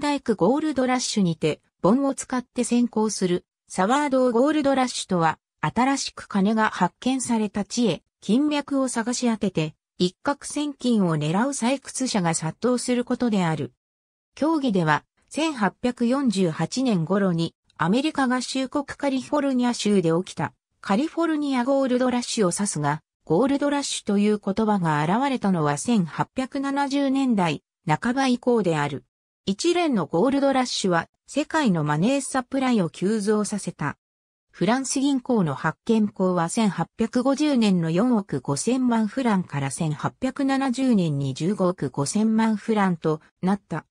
大区ゴールドラッシュにて、盆を使って先行する、サワードゴールドラッシュとは、新しく金が発見された地へ、金脈を探し当てて、一攫千金を狙う採掘者が殺到することである。競技では、1848年頃に、アメリカ合衆国カリフォルニア州で起きた、カリフォルニアゴールドラッシュを指すが、ゴールドラッシュという言葉が現れたのは1870年代半ば以降である。一連のゴールドラッシュは世界のマネーサプライを急増させた。フランス銀行の発見口は1850年の4億5000万フランから1870年に15億5000万フランとなった。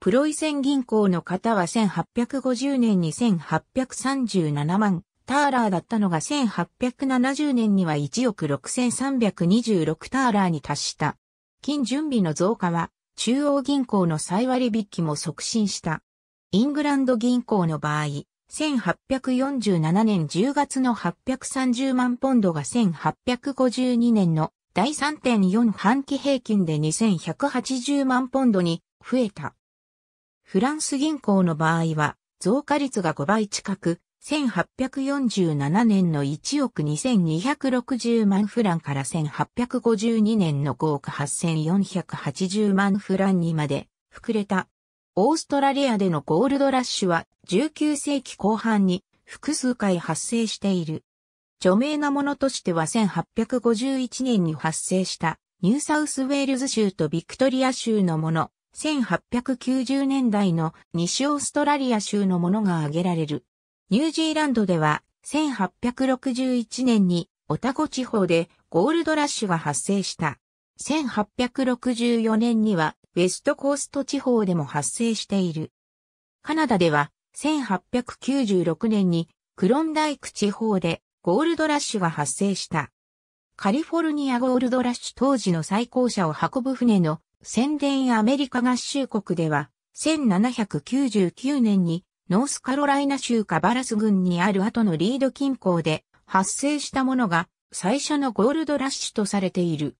プロイセン銀行の方は1850年に1837万ターラーだったのが1870年には1億6326ターラーに達した。金準備の増加は中央銀行の再割引も促進した。イングランド銀行の場合、1847年10月の830万ポンドが1852年の第3.4半期平均で2180万ポンドに増えた。フランス銀行の場合は、増加率が5倍近く、1847年の1億2260万フランから1852年の5億8480万フランにまで膨れた。オーストラリアでのゴールドラッシュは19世紀後半に複数回発生している。著名なものとしては1851年に発生したニューサウスウェールズ州とビクトリア州のもの、1890年代の西オーストラリア州のものが挙げられる。ニュージーランドでは1861年にオタゴ地方でゴールドラッシュが発生した。1864年にはウェストコースト地方でも発生している。カナダでは1896年にクロンダイク地方でゴールドラッシュが発生した。カリフォルニアゴールドラッシュ当時の最高者を運ぶ船の宣伝アメリカ合衆国では1799年にノースカロライナ州カバラス郡にある後のリード近郊で発生したものが最初のゴールドラッシュとされている。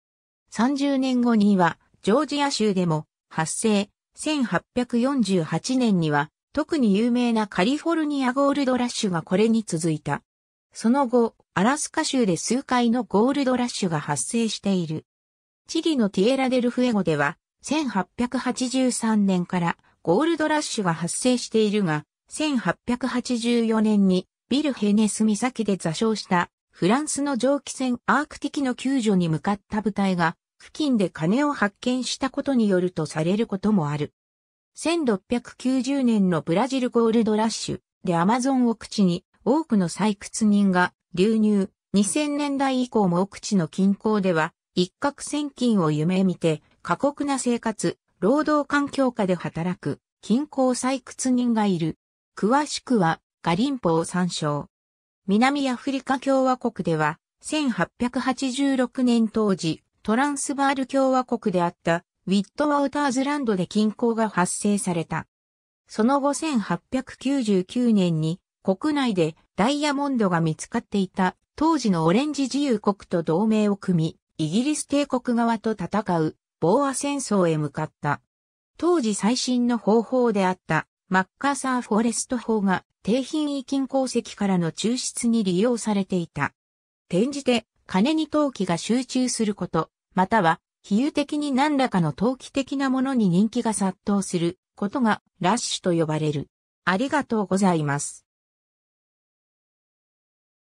30年後にはジョージア州でも発生、1848年には特に有名なカリフォルニアゴールドラッシュがこれに続いた。その後、アラスカ州で数回のゴールドラッシュが発生している。チリのティエラデルフエゴでは1883年からゴールドラッシュが発生しているが、1884年にビルヘネス岬で座礁したフランスの蒸気船アークティキの救助に向かった部隊が付近で金を発見したことによるとされることもある。1690年のブラジルゴールドラッシュでアマゾン奥地に多くの採掘人が流入。2000年代以降も奥地の近郊では一攫千金を夢見て過酷な生活、労働環境下で働く近郊採掘人がいる。詳しくは、ガリンポを参照。南アフリカ共和国では、1886年当時、トランスバール共和国であったウィット・ウォーターズランドで均衡が発生された。その後1899年に国内でダイヤモンドが見つかっていた当時のオレンジ自由国と同盟を組み、イギリス帝国側と戦うボーア戦争へ向かった。当時最新の方法であったマッカーサー・フォレスト法が低品位金鉱石からの抽出に利用されていた。転じて、金に陶器が集中すること、または、比喩的に何らかの陶器的なものに人気が殺到することがラッシュと呼ばれる。ありがとうございます。